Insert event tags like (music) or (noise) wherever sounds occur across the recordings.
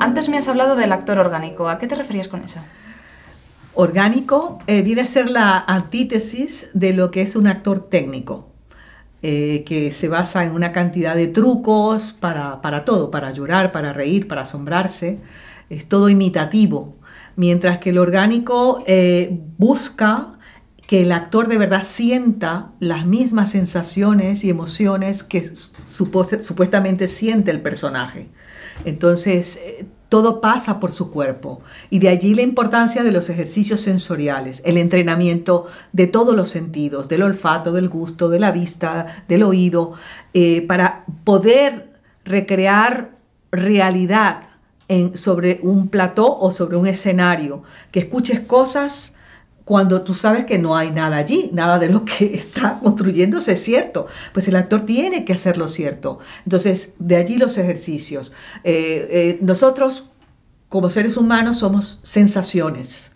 Antes me has hablado del actor orgánico. ¿A qué te referías con eso? Orgánico eh, viene a ser la antítesis de lo que es un actor técnico, eh, que se basa en una cantidad de trucos para, todo, para llorar, para reír, para asombrarse. Es todo imitativo, mientras que el orgánico eh, busca que el actor de verdad sienta las mismas sensaciones y emociones que supuestamente siente el personaje. Entonces, eh, todo pasa por su cuerpo y de allí la importancia de los ejercicios sensoriales, el entrenamiento de todos los sentidos, del olfato, del gusto, de la vista, del oído, eh, para poder recrear realidad sobre un plató o sobre un escenario, que escuches cosas cuando tú sabes que no hay nada allí, nada de lo que (laughs) está construyéndose es cierto. Pues el actor tiene que hacerlo cierto. Entonces, de allí los ejercicios. Eh, eh, nosotros, como seres humanos, somos sensaciones.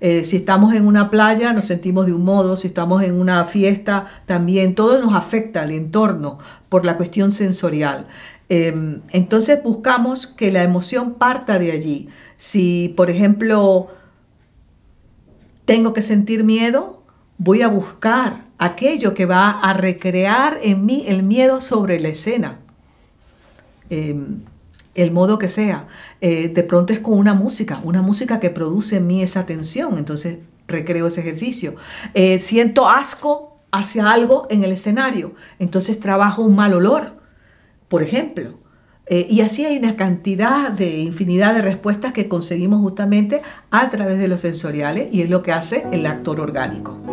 Eh, si estamos en una playa nos sentimos de un modo, si estamos en una fiesta también, todo nos afecta al entorno por la cuestión sensorial. Em, entonces buscamos que la emoción parta de allí. Si, por ejemplo, tengo que sentir miedo, voy a buscar aquello que va a recrear en mí el miedo sobre la escena. Em, el modo que sea. Eh, de pronto es con una música, una música que produce en mí esa tensión, entonces recreo ese ejercicio. Eh, siento asco hacia algo en el escenario, entonces trabajo un mal olor, por ejemplo. Eh, y así hay una cantidad de infinidad de respuestas que conseguimos justamente a través de los sensoriales y es lo que hace el actor orgánico.